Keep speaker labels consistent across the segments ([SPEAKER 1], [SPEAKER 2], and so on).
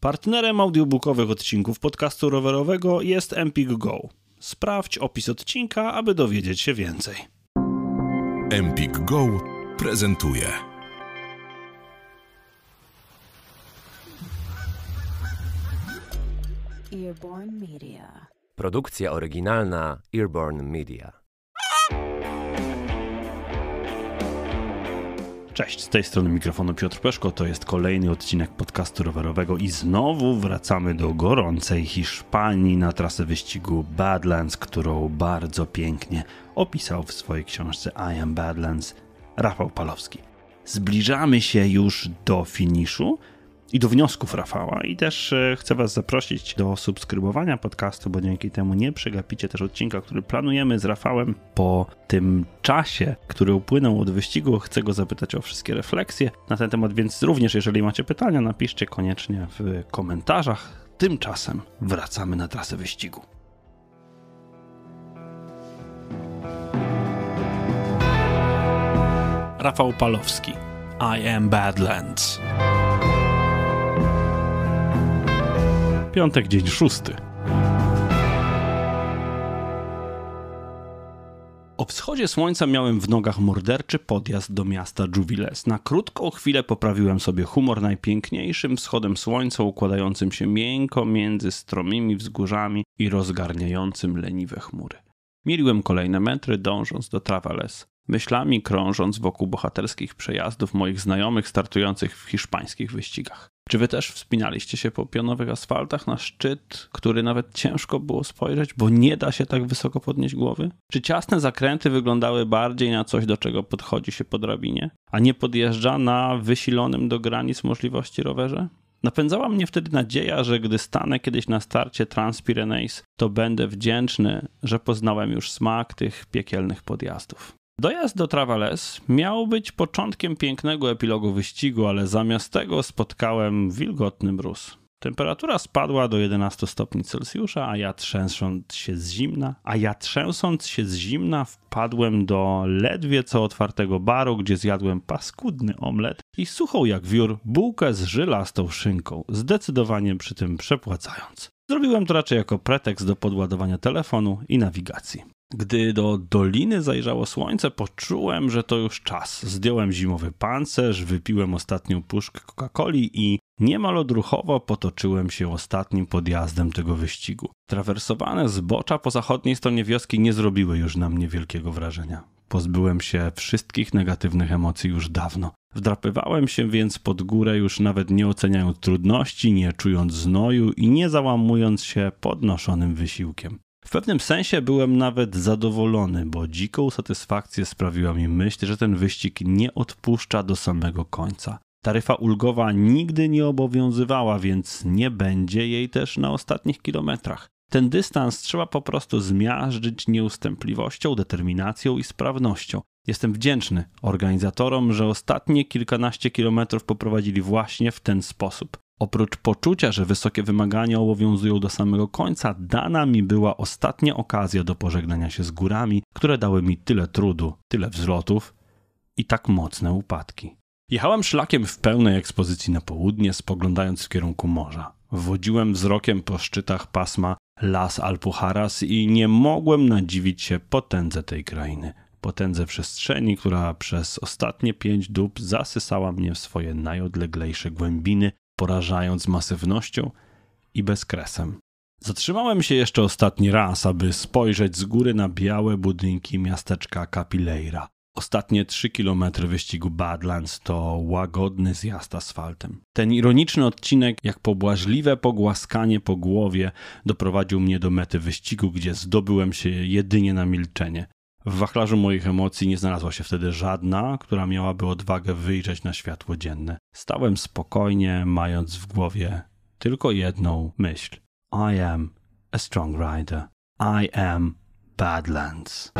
[SPEAKER 1] Partnerem audiobookowych odcinków podcastu rowerowego jest Empik Go. Sprawdź opis odcinka, aby dowiedzieć się więcej. Empik Go prezentuje. Earborn Media. Produkcja oryginalna Earborn Media. Cześć, z tej strony mikrofonu Piotr Peszko, to jest kolejny odcinek podcastu rowerowego i znowu wracamy do gorącej Hiszpanii na trasę wyścigu Badlands, którą bardzo pięknie opisał w swojej książce I Am Badlands Rafał Palowski. Zbliżamy się już do finiszu, i do wniosków Rafała. I też e, chcę Was zaprosić do subskrybowania podcastu, bo dzięki temu nie przegapicie też odcinka, który planujemy z Rafałem po tym czasie, który upłynął od wyścigu. Chcę go zapytać o wszystkie refleksje na ten temat, więc również jeżeli macie pytania, napiszcie koniecznie w komentarzach. Tymczasem wracamy na trasę wyścigu. Rafał Palowski. I am Badlands. Piątek, dzień szósty. O wschodzie słońca miałem w nogach morderczy podjazd do miasta Juviles. Na krótką chwilę poprawiłem sobie humor najpiękniejszym wschodem słońca układającym się miękko między stromymi wzgórzami i rozgarniającym leniwe chmury. Mieliłem kolejne metry, dążąc do Travales. Myślami krążąc wokół bohaterskich przejazdów moich znajomych startujących w hiszpańskich wyścigach. Czy wy też wspinaliście się po pionowych asfaltach na szczyt, który nawet ciężko było spojrzeć, bo nie da się tak wysoko podnieść głowy? Czy ciasne zakręty wyglądały bardziej na coś, do czego podchodzi się po drabinie, a nie podjeżdża na wysilonym do granic możliwości rowerze? Napędzała mnie wtedy nadzieja, że gdy stanę kiedyś na starcie Transpireneis, to będę wdzięczny, że poznałem już smak tych piekielnych podjazdów. Dojazd do Travales miał być początkiem pięknego epilogu wyścigu, ale zamiast tego spotkałem wilgotny mróz. Temperatura spadła do 11 stopni Celsjusza, a ja trzęsąc się z zimna, a ja trzęsąc się z zimna wpadłem do ledwie co otwartego baru, gdzie zjadłem paskudny omlet i suchą jak wiór bułkę z żylastą szynką, zdecydowanie przy tym przepłacając. Zrobiłem to raczej jako pretekst do podładowania telefonu i nawigacji. Gdy do doliny zajrzało słońce, poczułem, że to już czas. Zdjąłem zimowy pancerz, wypiłem ostatnią puszkę Coca-Coli i niemal odruchowo potoczyłem się ostatnim podjazdem tego wyścigu. Trawersowane zbocza po zachodniej stronie wioski nie zrobiły już na mnie wielkiego wrażenia. Pozbyłem się wszystkich negatywnych emocji już dawno. Wdrapywałem się więc pod górę, już nawet nie oceniając trudności, nie czując znoju i nie załamując się podnoszonym wysiłkiem. W pewnym sensie byłem nawet zadowolony, bo dziką satysfakcję sprawiła mi myśl, że ten wyścig nie odpuszcza do samego końca. Taryfa ulgowa nigdy nie obowiązywała, więc nie będzie jej też na ostatnich kilometrach. Ten dystans trzeba po prostu zmiażdżyć nieustępliwością, determinacją i sprawnością. Jestem wdzięczny organizatorom, że ostatnie kilkanaście kilometrów poprowadzili właśnie w ten sposób. Oprócz poczucia, że wysokie wymagania obowiązują do samego końca, dana mi była ostatnia okazja do pożegnania się z górami, które dały mi tyle trudu, tyle wzlotów i tak mocne upadki. Jechałem szlakiem w pełnej ekspozycji na południe, spoglądając w kierunku morza. Wodziłem wzrokiem po szczytach pasma Las Alpuharas i nie mogłem nadziwić się potędze tej krainy. Potędze przestrzeni, która przez ostatnie pięć dób zasysała mnie w swoje najodleglejsze głębiny, porażając masywnością i bezkresem. Zatrzymałem się jeszcze ostatni raz, aby spojrzeć z góry na białe budynki miasteczka Capileira. Ostatnie 3 km wyścigu Badlands to łagodny zjazd asfaltem. Ten ironiczny odcinek, jak pobłażliwe pogłaskanie po głowie, doprowadził mnie do mety wyścigu, gdzie zdobyłem się jedynie na milczenie. W wachlarzu moich emocji nie znalazła się wtedy żadna, która miałaby odwagę wyjrzeć na światło dzienne. Stałem spokojnie, mając w głowie tylko jedną myśl. I am a strong rider. I am Badlands.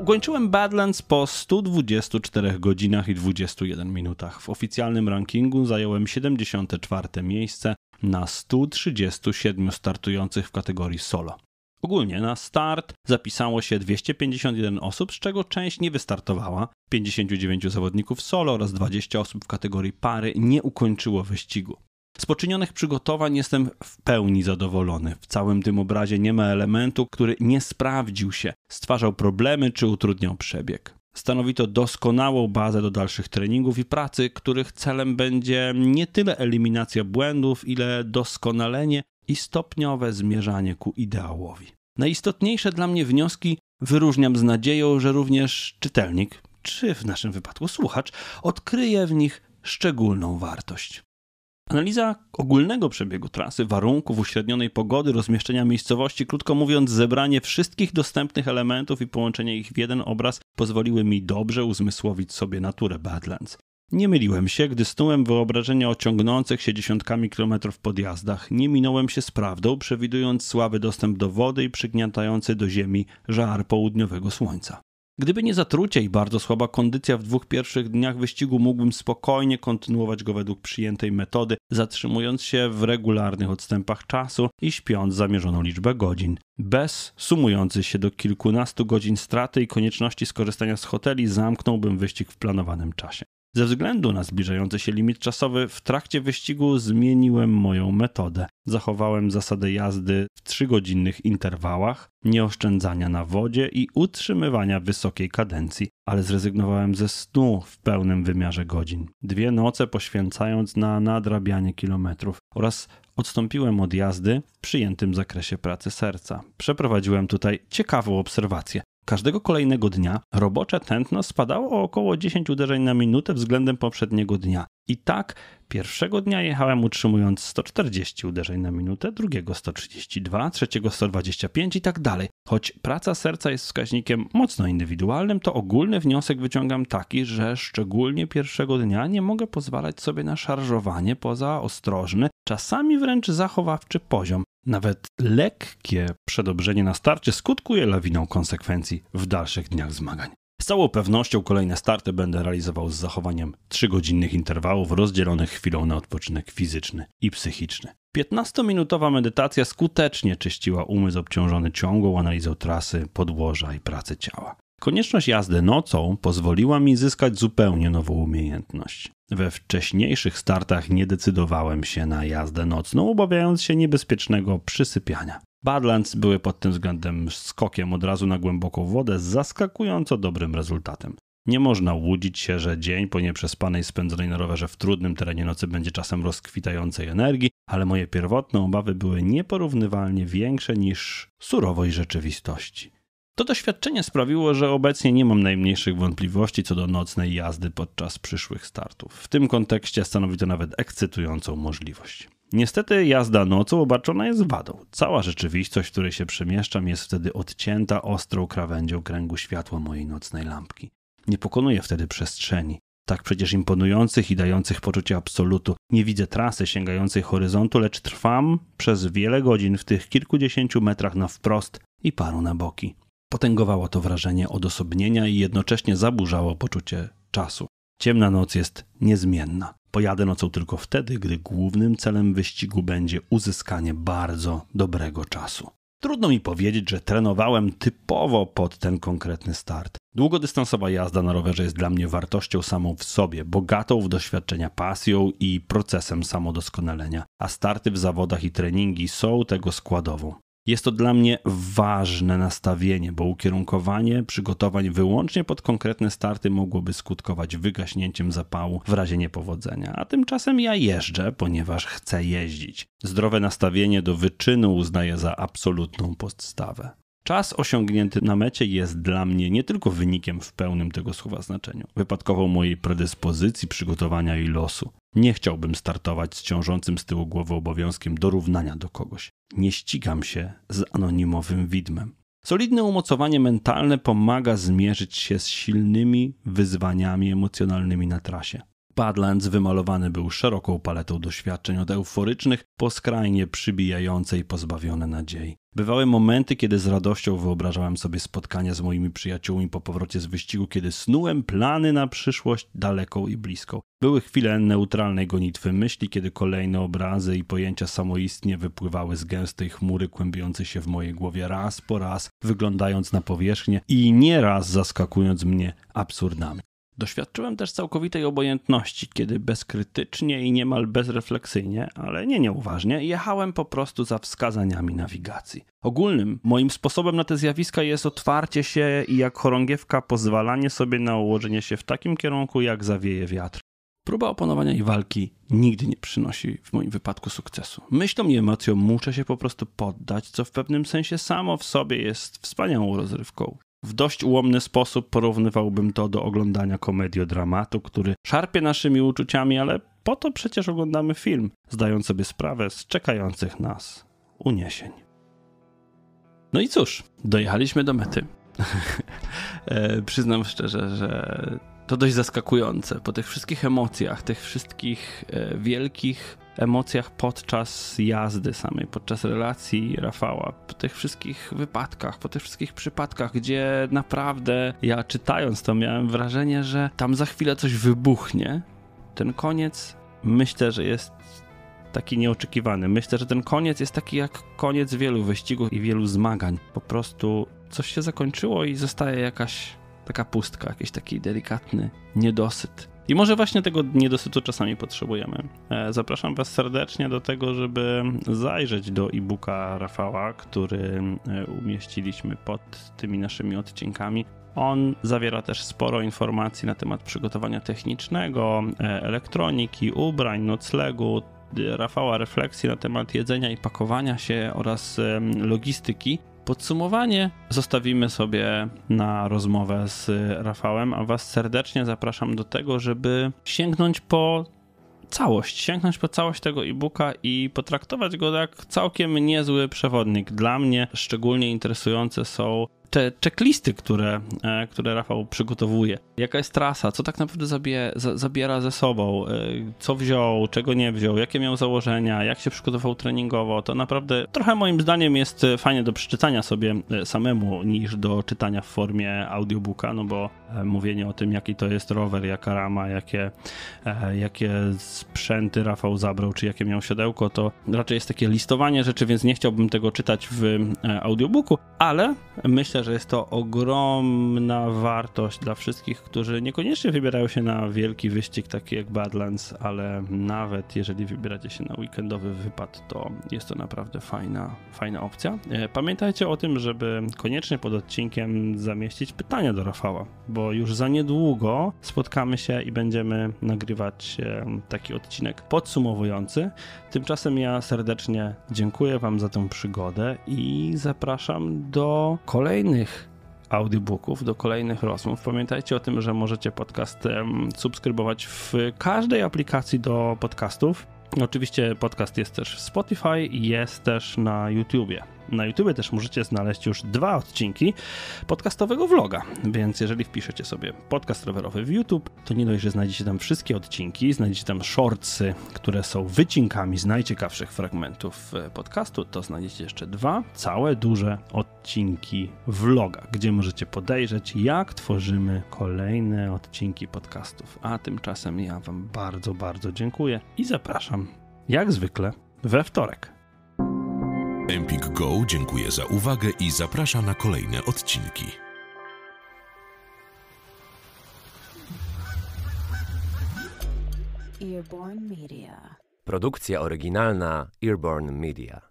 [SPEAKER 1] Ukończyłem Badlands po 124 godzinach i 21 minutach. W oficjalnym rankingu zająłem 74 miejsce na 137 startujących w kategorii solo. Ogólnie na start zapisało się 251 osób, z czego część nie wystartowała. 59 zawodników solo oraz 20 osób w kategorii pary nie ukończyło wyścigu. Z poczynionych przygotowań jestem w pełni zadowolony. W całym tym obrazie nie ma elementu, który nie sprawdził się, stwarzał problemy czy utrudniał przebieg. Stanowi to doskonałą bazę do dalszych treningów i pracy, których celem będzie nie tyle eliminacja błędów, ile doskonalenie i stopniowe zmierzanie ku ideałowi. Najistotniejsze dla mnie wnioski wyróżniam z nadzieją, że również czytelnik, czy w naszym wypadku słuchacz, odkryje w nich szczególną wartość. Analiza ogólnego przebiegu trasy, warunków, uśrednionej pogody, rozmieszczenia miejscowości, krótko mówiąc, zebranie wszystkich dostępnych elementów i połączenie ich w jeden obraz pozwoliły mi dobrze uzmysłowić sobie naturę Badlands. Nie myliłem się, gdy snułem wyobrażenia o ciągnących się dziesiątkami kilometrów podjazdach. Nie minąłem się z prawdą, przewidując słaby dostęp do wody i przygniatający do ziemi żar południowego słońca. Gdyby nie zatrucie i bardzo słaba kondycja w dwóch pierwszych dniach wyścigu, mógłbym spokojnie kontynuować go według przyjętej metody, zatrzymując się w regularnych odstępach czasu i śpiąc zamierzoną liczbę godzin. Bez sumujących się do kilkunastu godzin straty i konieczności skorzystania z hoteli, zamknąłbym wyścig w planowanym czasie. Ze względu na zbliżający się limit czasowy w trakcie wyścigu zmieniłem moją metodę. Zachowałem zasadę jazdy w 3-godzinnych interwałach, nieoszczędzania na wodzie i utrzymywania wysokiej kadencji, ale zrezygnowałem ze snu w pełnym wymiarze godzin. Dwie noce poświęcając na nadrabianie kilometrów oraz odstąpiłem od jazdy w przyjętym zakresie pracy serca. Przeprowadziłem tutaj ciekawą obserwację. Każdego kolejnego dnia robocze tętno spadało o około 10 uderzeń na minutę względem poprzedniego dnia. I tak pierwszego dnia jechałem utrzymując 140 uderzeń na minutę, drugiego 132, trzeciego 125 i tak dalej. Choć praca serca jest wskaźnikiem mocno indywidualnym, to ogólny wniosek wyciągam taki, że szczególnie pierwszego dnia nie mogę pozwalać sobie na szarżowanie poza ostrożny, czasami wręcz zachowawczy poziom. Nawet lekkie przedobrzenie na starcie skutkuje lawiną konsekwencji w dalszych dniach zmagań. Z całą pewnością kolejne starty będę realizował z zachowaniem 3-godzinnych interwałów rozdzielonych chwilą na odpoczynek fizyczny i psychiczny. 15-minutowa medytacja skutecznie czyściła umysł obciążony ciągłą analizą trasy, podłoża i pracy ciała. Konieczność jazdy nocą pozwoliła mi zyskać zupełnie nową umiejętność. We wcześniejszych startach nie decydowałem się na jazdę nocną, obawiając się niebezpiecznego przysypiania. Badlands były pod tym względem skokiem od razu na głęboką wodę z zaskakująco dobrym rezultatem. Nie można łudzić się, że dzień po nieprzespanej spędzonej na rowerze w trudnym terenie nocy będzie czasem rozkwitającej energii, ale moje pierwotne obawy były nieporównywalnie większe niż surowość rzeczywistości. To doświadczenie sprawiło, że obecnie nie mam najmniejszych wątpliwości co do nocnej jazdy podczas przyszłych startów. W tym kontekście stanowi to nawet ekscytującą możliwość. Niestety jazda nocą obarczona jest wadą. Cała rzeczywistość, w której się przemieszczam, jest wtedy odcięta ostrą krawędzią kręgu światła mojej nocnej lampki. Nie pokonuję wtedy przestrzeni, tak przecież imponujących i dających poczucie absolutu. Nie widzę trasy sięgającej horyzontu, lecz trwam przez wiele godzin w tych kilkudziesięciu metrach na wprost i paru na boki. Potęgowało to wrażenie odosobnienia i jednocześnie zaburzało poczucie czasu. Ciemna noc jest niezmienna. Pojadę nocą tylko wtedy, gdy głównym celem wyścigu będzie uzyskanie bardzo dobrego czasu. Trudno mi powiedzieć, że trenowałem typowo pod ten konkretny start. Długodystansowa jazda na rowerze jest dla mnie wartością samą w sobie, bogatą w doświadczenia pasją i procesem samodoskonalenia, a starty w zawodach i treningi są tego składową. Jest to dla mnie ważne nastawienie, bo ukierunkowanie przygotowań wyłącznie pod konkretne starty mogłoby skutkować wygaśnięciem zapału w razie niepowodzenia. A tymczasem ja jeżdżę, ponieważ chcę jeździć. Zdrowe nastawienie do wyczynu uznaję za absolutną podstawę. Czas osiągnięty na mecie jest dla mnie nie tylko wynikiem w pełnym tego słowa znaczeniu, wypadkową mojej predyspozycji, przygotowania i losu. Nie chciałbym startować z ciążącym z tyłu głowy obowiązkiem dorównania do kogoś. Nie ścigam się z anonimowym widmem. Solidne umocowanie mentalne pomaga zmierzyć się z silnymi wyzwaniami emocjonalnymi na trasie. Badlands wymalowany był szeroką paletą doświadczeń od euforycznych po skrajnie przybijające i pozbawione nadziei. Bywały momenty, kiedy z radością wyobrażałem sobie spotkania z moimi przyjaciółmi po powrocie z wyścigu, kiedy snułem plany na przyszłość daleką i bliską. Były chwile neutralnej gonitwy myśli, kiedy kolejne obrazy i pojęcia samoistnie wypływały z gęstej chmury kłębiącej się w mojej głowie raz po raz, wyglądając na powierzchnię i nieraz zaskakując mnie absurdami. Doświadczyłem też całkowitej obojętności, kiedy bezkrytycznie i niemal bezrefleksyjnie, ale nie nieuważnie, jechałem po prostu za wskazaniami nawigacji. Ogólnym moim sposobem na te zjawiska jest otwarcie się i jak chorągiewka pozwalanie sobie na ułożenie się w takim kierunku, jak zawieje wiatr. Próba opanowania i walki nigdy nie przynosi w moim wypadku sukcesu. Myślą i emocjom muszę się po prostu poddać, co w pewnym sensie samo w sobie jest wspaniałą rozrywką. W dość ułomny sposób porównywałbym to do oglądania komedio-dramatu, który szarpie naszymi uczuciami, ale po to przecież oglądamy film, zdając sobie sprawę z czekających nas uniesień. No i cóż, dojechaliśmy do mety. E, przyznam szczerze, że to dość zaskakujące po tych wszystkich emocjach, tych wszystkich e, wielkich emocjach podczas jazdy samej, podczas relacji Rafała, po tych wszystkich wypadkach, po tych wszystkich przypadkach, gdzie naprawdę ja czytając to miałem wrażenie, że tam za chwilę coś wybuchnie. Ten koniec myślę, że jest taki nieoczekiwany. Myślę, że ten koniec jest taki jak koniec wielu wyścigów i wielu zmagań. Po prostu coś się zakończyło i zostaje jakaś taka pustka, jakiś taki delikatny niedosyt. I może właśnie tego niedosytu czasami potrzebujemy. E, zapraszam Was serdecznie do tego, żeby zajrzeć do e-booka Rafała, który e, umieściliśmy pod tymi naszymi odcinkami. On zawiera też sporo informacji na temat przygotowania technicznego, e, elektroniki, ubrań, noclegu, Rafała refleksji na temat jedzenia i pakowania się oraz logistyki. Podsumowanie zostawimy sobie na rozmowę z Rafałem, a Was serdecznie zapraszam do tego, żeby sięgnąć po całość, sięgnąć po całość tego e-booka i potraktować go jak całkiem niezły przewodnik. Dla mnie szczególnie interesujące są te checklisty, które, e, które Rafał przygotowuje. Jaka jest trasa, co tak naprawdę zabie, zabiera ze sobą, e, co wziął, czego nie wziął, jakie miał założenia, jak się przygotował treningowo, to naprawdę trochę moim zdaniem jest e, fajnie do przeczytania sobie samemu niż do czytania w formie audiobooka, no bo mówienie o tym, jaki to jest rower, jaka rama, jakie, jakie sprzęty Rafał zabrał, czy jakie miał siodełko, to raczej jest takie listowanie rzeczy, więc nie chciałbym tego czytać w audiobooku, ale myślę, myślę, że jest to ogromna wartość dla wszystkich, którzy niekoniecznie wybierają się na wielki wyścig taki jak Badlands, ale nawet jeżeli wybieracie się na weekendowy wypad, to jest to naprawdę fajna, fajna opcja. E, pamiętajcie o tym, żeby koniecznie pod odcinkiem zamieścić pytania do Rafała, bo już za niedługo spotkamy się i będziemy nagrywać e, taki odcinek podsumowujący. Tymczasem ja serdecznie dziękuję Wam za tę przygodę i zapraszam do kolejnych kolejnych audiobooków, do kolejnych rozmów. Pamiętajcie o tym, że możecie podcast subskrybować w każdej aplikacji do podcastów. Oczywiście podcast jest też w Spotify i jest też na YouTubie. Na YouTube też możecie znaleźć już dwa odcinki podcastowego vloga, więc jeżeli wpiszecie sobie podcast rowerowy w YouTube, to nie dość, że znajdziecie tam wszystkie odcinki, znajdziecie tam shortsy, które są wycinkami z najciekawszych fragmentów e, podcastu, to znajdziecie jeszcze dwa całe duże odcinki vloga, gdzie możecie podejrzeć, jak tworzymy kolejne odcinki podcastów. A tymczasem ja Wam bardzo, bardzo dziękuję i zapraszam, jak zwykle, we wtorek. Empik Go dziękuję za uwagę i zaprasza na kolejne odcinki. Produkcja oryginalna Earborn Media.